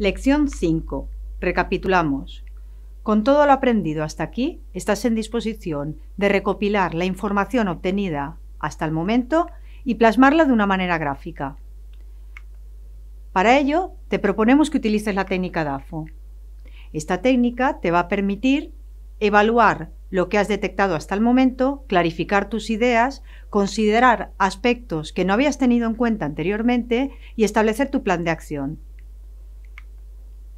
Lección 5. Recapitulamos. Con todo lo aprendido hasta aquí, estás en disposición de recopilar la información obtenida hasta el momento y plasmarla de una manera gráfica. Para ello, te proponemos que utilices la técnica DAFO. Esta técnica te va a permitir evaluar lo que has detectado hasta el momento, clarificar tus ideas, considerar aspectos que no habías tenido en cuenta anteriormente y establecer tu plan de acción.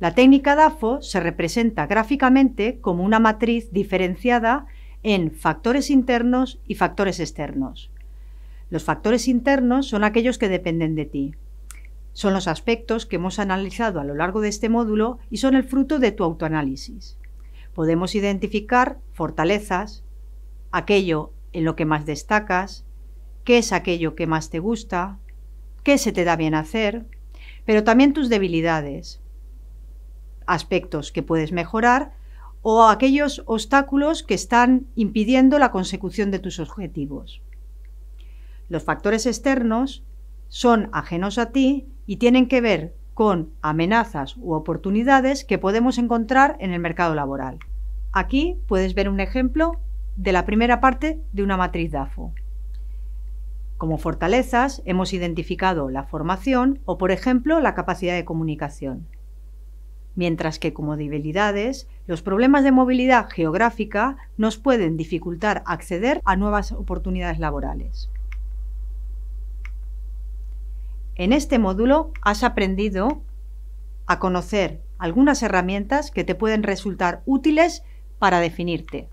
La técnica DAFO se representa gráficamente como una matriz diferenciada en factores internos y factores externos. Los factores internos son aquellos que dependen de ti. Son los aspectos que hemos analizado a lo largo de este módulo y son el fruto de tu autoanálisis. Podemos identificar fortalezas, aquello en lo que más destacas, qué es aquello que más te gusta, qué se te da bien hacer, pero también tus debilidades, aspectos que puedes mejorar o aquellos obstáculos que están impidiendo la consecución de tus objetivos. Los factores externos son ajenos a ti y tienen que ver con amenazas u oportunidades que podemos encontrar en el mercado laboral. Aquí puedes ver un ejemplo de la primera parte de una matriz DAFO. Como fortalezas hemos identificado la formación o, por ejemplo, la capacidad de comunicación mientras que como debilidades, los problemas de movilidad geográfica nos pueden dificultar acceder a nuevas oportunidades laborales. En este módulo has aprendido a conocer algunas herramientas que te pueden resultar útiles para definirte,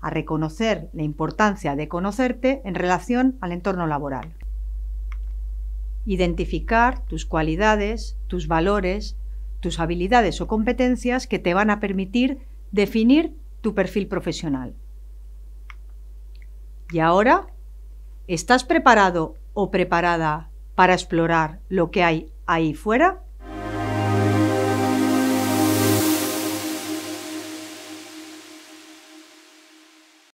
a reconocer la importancia de conocerte en relación al entorno laboral, identificar tus cualidades, tus valores, tus habilidades o competencias que te van a permitir definir tu perfil profesional. Y ahora, ¿estás preparado o preparada para explorar lo que hay ahí fuera?